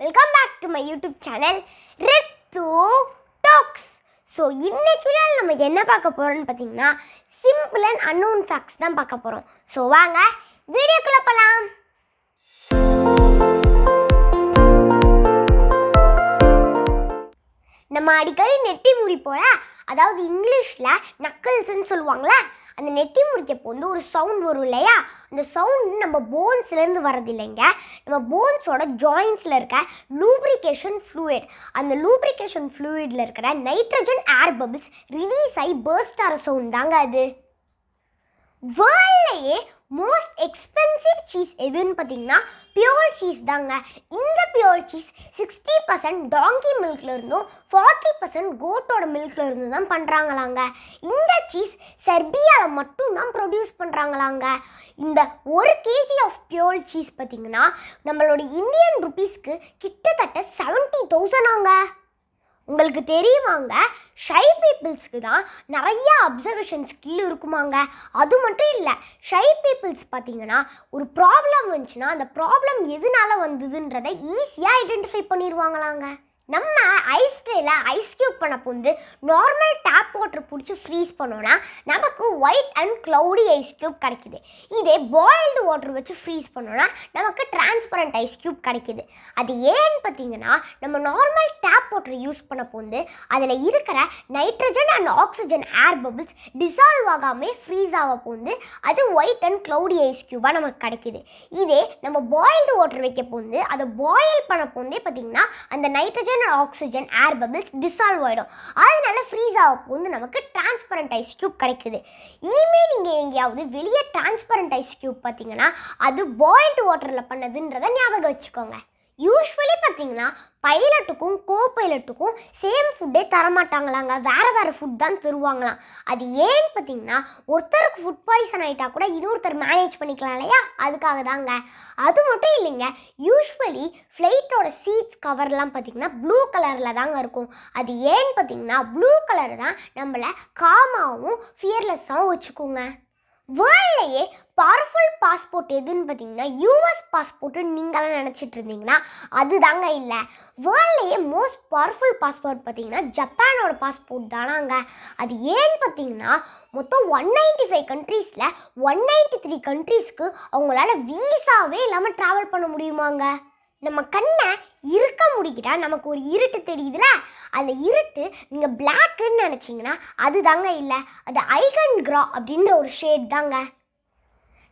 welcome back to my YouTube channel Ritu talks so இன்றைக்கு நாள் நம்ம என்ன பார்க்க போகிறோன்னு பார்த்தீங்கன்னா சிம்பிள் அண்ட் அன்னோன் ஃபேக்ட்ஸ் தான் பார்க்க போகிறோம் ஸோ வாங்க வீடியோக்குள்ளே போகலாம் நம்ம அடிக்கடி நெட்டி முடி போல அதாவது இங்கிலீஷில் நக்கல்ஸ்ன்னு சொல்லுவாங்களே அந்த நெட்டி முறிக்கப்போ வந்து ஒரு சவுண்ட் வரும் இல்லையா அந்த சவுண்ட் நம்ம போன்ஸ்லேருந்து வர்றது இல்லைங்க நம்ம போன்ஸோட ஜாயின்ஸில் இருக்க லூப்ரிகேஷன் ஃப்ளூயிட் அந்த லூப்ரிகேஷன் ஃப்ளூயிடில் இருக்கிற நைட்ரஜன் ஏர் பபிள்ஸ் ரிலீஸ் ஆகி பேர்ஸ்ட் ஆகிற சவுண்ட் தாங்க அது வேர்ல்லையே மோஸ்ட் எக்ஸ்பென்சிவ் சீஸ் எதுன்னு பார்த்தீங்கன்னா பியோர் சீஸ் தாங்க இந்த பியோர் சீஸ் சிக்ஸ்டி பர்சன்ட் டாங்கி இருந்தும் ஃபார்ட்டி பர்சன்ட் கோட்டோட மில்க்லேருந்து தான் பண்ணுறாங்களாங்க இந்த சீஸ் செர்பியாவில் மட்டும்தான் ப்ரொடியூஸ் பண்ணுறாங்களாங்க இந்த ஒரு கேஜி ஆஃப் பியோர் சீஸ் பார்த்தீங்கன்னா நம்மளோட இந்தியன் ருபீஸ்க்கு கிட்டத்தட்ட செவன்ட்டி தௌசண்ட் தௌசண்டாங்க உங்களுக்கு தெரியுமாங்க ஷை பீப்புள்ஸ்க்கு தான் நிறையா அப்சர்வேஷன் ஸ்கில் இருக்குமாங்க அது மட்டும் இல்லை ஷை பீப்புள்ஸ் பார்த்தீங்கன்னா ஒரு ப்ராப்ளம் வந்துச்சுன்னா அந்த ப்ராப்ளம் எதனால வந்ததுன்றதை ஈஸியாக ஐடென்டிஃபை பண்ணிடுவாங்களாங்க நம்ம ஐஸ் ட்ரேல ஐஸ் க்யூப் பண்ண பொழுது நார்மல் டேப் வாட்டர் பிடிச்சி ஃப்ரீஸ் பண்ணோன்னா நமக்கு white and cloudy ice cube கிடைக்கிது இதே பாயில்டு வாட்டர் வச்சு ஃப்ரீஸ் பண்ணோன்னா நமக்கு டிரான்ஸ்பரண்ட் ஐஸ் க்யூப் கிடைக்கிது அது ஏன்னு பார்த்தீங்கன்னா நம்ம நார்மல் டேப் வாட்டர் யூஸ் பண்ண பொழுது அதில் இருக்கிற nitrogen and oxygen air bubbles dissolve ஆகாமல் ஃப்ரீஸ் ஆக போகுது அது ஒயிட் அண்ட் க்ளவுடி ஐஸ் கியூபாக நமக்கு கிடைக்கிது இதே நம்ம பாயில்டு வாட்டர் வைக்க போகுது அதை பாயில் பண்ண பூந்தே பார்த்திங்கன்னா அந்த nitrogen internal oxygen air bubbles dissolve ஆகிடும் அதனால ஃப்ரீஸ் ஆகும் வந்து நமக்கு டிரான்ஸ்பரண்ட் ஐஸ் கியூப் கிடைக்குது இனிமேல் நீங்கள் எங்கேயாவது வெளியே டிரான்ஸ்பரண்ட் ஐஸ் க்யூப் பார்த்தீங்கன்னா அது பாயில்டு வாட்டரில் பண்ணதுன்றதை ஞாபகம் வச்சுக்கோங்க யூஸ்வலி பார்த்தீங்கன்னா பைலட்டுக்கும் கோ பைலட்டுக்கும் சேம் ஃபுட்டே தரமாட்டாங்களாங்க வேறு வேறு ஃபுட் தான் தருவாங்களாம் அது ஏன்னு பார்த்தீங்கன்னா ஒருத்தருக்கு ஃபுட் பாய்சன் ஆகிட்டால் கூட இன்னொருத்தர் மேனேஜ் பண்ணிக்கலாம் இல்லையா அதுக்காக தாங்க அது மட்டும் இல்லைங்க யூஸ்வலி ஃப்ளைட்டோட சீட்ஸ் கவர்லாம் பார்த்திங்கன்னா ப்ளூ கலரில் தாங்க இருக்கும் அது ஏன்னு பார்த்தீங்கன்னா ப்ளூ கலர் தான் நம்மளை காமாகவும் ஃபியர்லெஸ்ஸாகவும் வச்சுக்கோங்க வேர்ல்ட்லேயே பவர்ஃபுல் பாஸ்போர்ட் எதுன்னு பார்த்தீங்கன்னா யூஎஸ் பாஸ்போர்ட்டுன்னு நீங்களாம் நினச்சிட்டு இருந்தீங்கன்னா அது தாங்க இல்லை வேர்ல்ட்லேயே மோஸ்ட் பவர்ஃபுல் பாஸ்போர்ட் பார்த்தீங்கன்னா ஜப்பானோட பாஸ்போர்ட் தானாங்க அது ஏன்னு பார்த்தீங்கன்னா மொத்தம் ஒன் நைன்டி ஃபைவ் கண்ட்ரீஸில் ஒன் நைன்டி த்ரீ கண்ட்ரீஸ்க்கு அவங்களால வீசாவே இல்லாமல் ட்ராவல் பண்ண முடியுமாங்க நம்ம கண்ணை இருக்க முடிக்கிட்டால் நமக்கு ஒரு இருட்டு தெரியுதுல அந்த இருட்டு நீங்கள் பிளாக்குன்னு நினச்சிங்கன்னா அது தாங்க இல்லை அது ஐகன் கிரா அப்படின்ற ஒரு ஷேட் தாங்க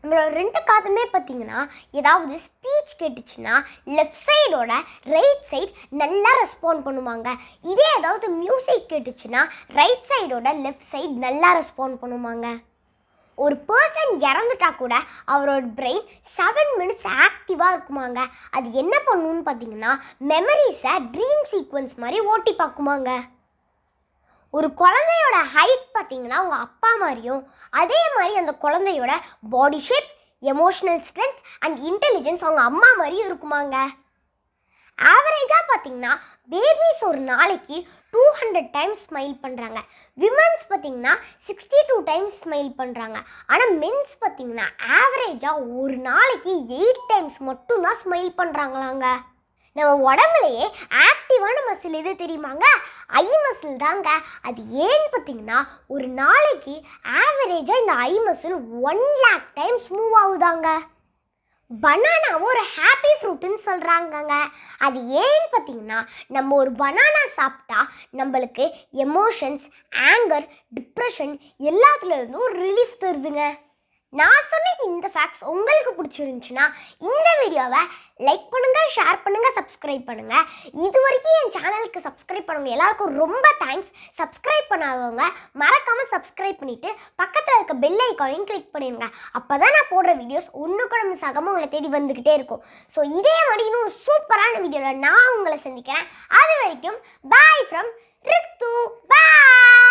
நம்மளோட ரெண்டு காதுமே பார்த்தீங்கன்னா ஏதாவது ஸ்பீச் கேட்டுச்சுன்னா லெஃப்ட் சைடோட ரைட் சைட் நல்லா ரெஸ்பாண்ட் பண்ணுவாங்க இதே ஏதாவது மியூசிக் கேட்டுச்சுன்னா ரைட் சைடோட லெஃப்ட் சைட் நல்லா ரெஸ்பாண்ட் பண்ணுவாங்க ஒரு பர்சன் இறந்துட்டா கூட அவரோட பிரெயின் செவன் மினிட்ஸ் ஆக்டிவாக இருக்குமாங்க அது என்ன பண்ணுன்னு பார்த்தீங்கன்னா மெமரிஸை ட்ரீம் சீக்வன்ஸ் மாதிரி ஓட்டி பார்க்குமாங்க ஒரு குழந்தையோட ஹைட் பார்த்தீங்கன்னா உங்கள் அப்பா மாதிரியும் அதே மாதிரி அந்த குழந்தையோட body shape emotional strength and intelligence அவங்க அம்மா மாதிரியும் இருக்குமாங்க ஆவரேஜாக பார்த்தீங்கன்னா பேபிஸ் ஒரு நாளைக்கு டூ ஹண்ட்ரட் டைம்ஸ் ஸ்மைல் பண்ணுறாங்க விமன்ஸ் பார்த்தீங்கன்னா சிக்ஸ்டி டூ டைம்ஸ் ஸ்மைல் பண்ணுறாங்க ஆனால் மென்ஸ் பார்த்திங்கன்னா ஆவரேஜாக ஒரு நாளைக்கு எயிட் டைம்ஸ் மட்டும்தான் ஸ்மைல் பண்ணுறாங்களாங்க நம்ம உடம்புலையே ஆக்டிவான மசில் எது தெரியுமாங்க ஐ மசில் தாங்க அது ஏன்னு பார்த்தீங்கன்னா ஒரு நாளைக்கு ஆவரேஜாக இந்த eye muscle one lakh times move ஆகுதாங்க பனானாவும் ஒரு ஹாப்பி ஃப்ரூட்டுன்னு சொல்கிறாங்கங்க அது ஏன்னு பார்த்தீங்கன்னா நம்ம ஒரு பனானா சாப்பிட்டா நம்மளுக்கு எமோஷன்ஸ் ஆங்கர் டிப்ரெஷன் எல்லாத்துலேருந்தும் ரிலீஃப் தருதுங்க நான் சொன்ன இந்த ஃபேக்ட்ஸ் உங்களுக்கு பிடிச்சிருந்துச்சுன்னா இந்த வீடியோவை லைக் பண்ணுங்கள் ஷேர் பண்ணுங்கள் சப்ஸ்கிரைப் பண்ணுங்கள் இது வரைக்கும் என் சேனலுக்கு சப்ஸ்கிரைப் பண்ணுங்கள் எல்லாருக்கும் ரொம்ப தேங்க்ஸ் சப்ஸ்கிரைப் பண்ணாதவங்க மறக்காமல் சப்ஸ்கிரைப் பண்ணிவிட்டு பக்கத்தில் இருக்க பெல் ஐக்கானையும் கிளிக் பண்ணிடுங்க அப்போ தான் நான் போடுற வீடியோஸ் ஒன்று மிஸ் ஆகாமல் உங்களை தேடி வந்துக்கிட்டே இருக்கும் ஸோ இதே மாதிரி இன்னும் சூப்பரான வீடியோவில் நான் உங்களை சந்திக்கிறேன் அது வரைக்கும் பாய் ஃப்ரம் ரித்து பாய்